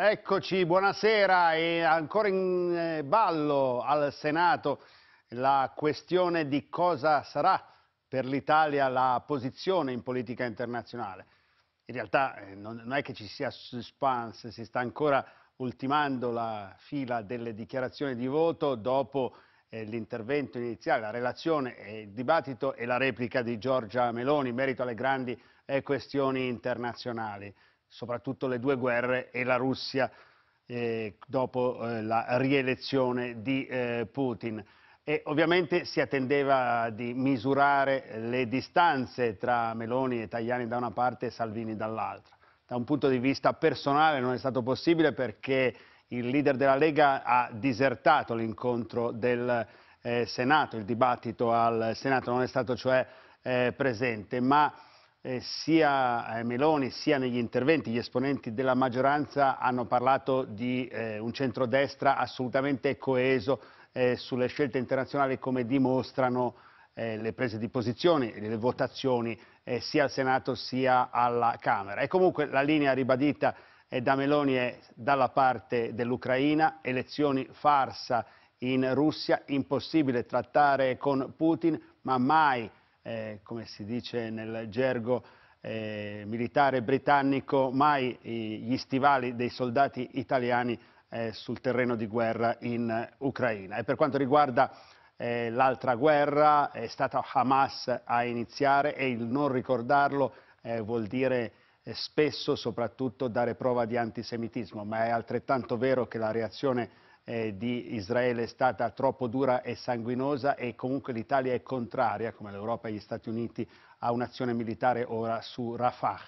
Eccoci, buonasera e ancora in eh, ballo al Senato la questione di cosa sarà per l'Italia la posizione in politica internazionale. In realtà eh, non è che ci sia suspense, si sta ancora ultimando la fila delle dichiarazioni di voto dopo eh, l'intervento iniziale, la relazione, il dibattito e la replica di Giorgia Meloni in merito alle grandi questioni internazionali soprattutto le due guerre e la Russia eh, dopo eh, la rielezione di eh, Putin. E ovviamente si attendeva di misurare le distanze tra Meloni e Tajani da una parte e Salvini dall'altra. Da un punto di vista personale non è stato possibile perché il leader della Lega ha disertato l'incontro del eh, Senato, il dibattito al Senato non è stato cioè eh, presente, ma eh, sia eh, Meloni sia negli interventi gli esponenti della maggioranza hanno parlato di eh, un centrodestra assolutamente coeso eh, sulle scelte internazionali come dimostrano eh, le prese di posizione e le votazioni sia al Senato sia alla Camera. E comunque la linea ribadita da Meloni è dalla parte dell'Ucraina, elezioni farsa in Russia, impossibile trattare con Putin, ma mai eh, come si dice nel gergo eh, militare britannico, mai gli stivali dei soldati italiani eh, sul terreno di guerra in Ucraina. E per quanto riguarda l'altra guerra, è stata Hamas a iniziare e il non ricordarlo vuol dire spesso soprattutto dare prova di antisemitismo, ma è altrettanto vero che la reazione eh, di Israele è stata troppo dura e sanguinosa e comunque l'Italia è contraria, come l'Europa e gli Stati Uniti, a un'azione militare ora su Rafah.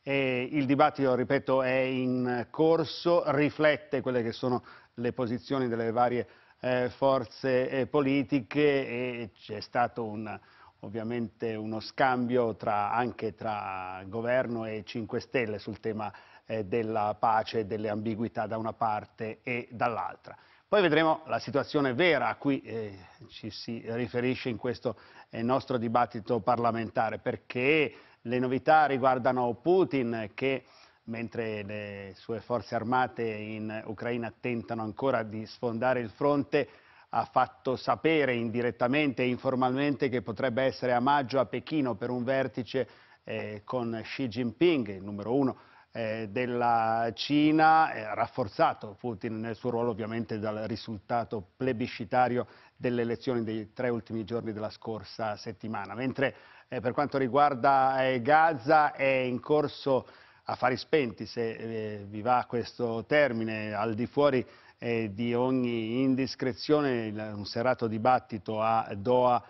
E il dibattito, ripeto, è in corso, riflette quelle che sono le posizioni delle varie eh, forze eh, politiche e c'è stato un, ovviamente uno scambio tra, anche tra governo e 5 Stelle sul tema eh, della pace e delle ambiguità da una parte e dall'altra. Poi vedremo la situazione vera a cui eh, ci si riferisce in questo eh, nostro dibattito parlamentare, perché le novità riguardano Putin che mentre le sue forze armate in Ucraina tentano ancora di sfondare il fronte, ha fatto sapere indirettamente e informalmente che potrebbe essere a maggio a Pechino per un vertice eh, con Xi Jinping, il numero uno eh, della Cina, eh, rafforzato Putin nel suo ruolo ovviamente dal risultato plebiscitario delle elezioni dei tre ultimi giorni della scorsa settimana. Mentre eh, per quanto riguarda eh, Gaza è in corso affari spenti, se vi va questo termine, al di fuori di ogni indiscrezione, un serrato dibattito a Doha,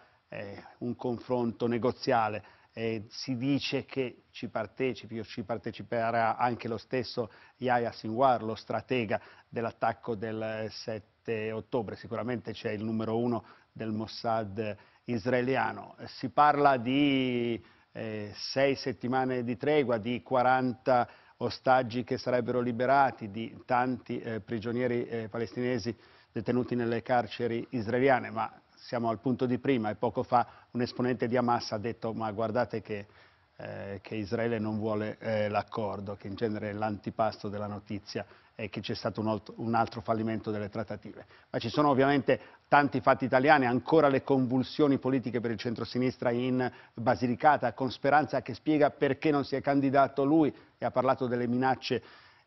un confronto negoziale eh, si dice che ci partecipi o ci parteciperà anche lo stesso Yahya Sinwar, lo stratega dell'attacco del 7 ottobre, sicuramente c'è il numero uno del Mossad israeliano. Si parla di eh, sei settimane di tregua, di 40 ostaggi che sarebbero liberati, di tanti eh, prigionieri eh, palestinesi detenuti nelle carceri israeliane, ma siamo al punto di prima e poco fa un esponente di Hamas ha detto ma guardate che, eh, che Israele non vuole eh, l'accordo, che in genere è l'antipasto della notizia e che c'è stato un altro, un altro fallimento delle trattative. Ma ci sono ovviamente tanti fatti italiani, ancora le convulsioni politiche per il centrosinistra in Basilicata, con Speranza che spiega perché non si è candidato lui e ha parlato delle minacce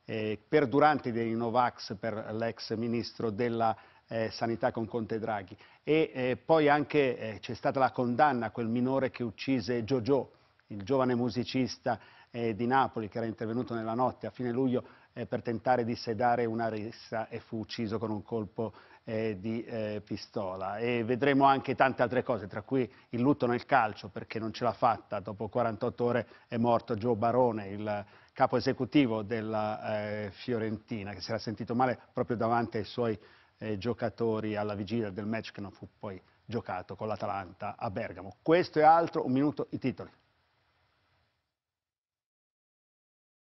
eh, perduranti dei Novax per l'ex ministro della eh, sanità con Conte Draghi. E eh, poi anche eh, c'è stata la condanna a quel minore che uccise Giorgio, il giovane musicista eh, di Napoli che era intervenuto nella notte a fine luglio eh, per tentare di sedare una rissa e fu ucciso con un colpo eh, di pistola. E vedremo anche tante altre cose, tra cui il lutto nel calcio, perché non ce l'ha fatta, dopo 48 ore è morto Gio Barone, il capo esecutivo della Fiorentina, che si era sentito male proprio davanti ai suoi eh, giocatori alla vigilia del match che non fu poi giocato con l'Atalanta a Bergamo. Questo e altro, un minuto i titoli.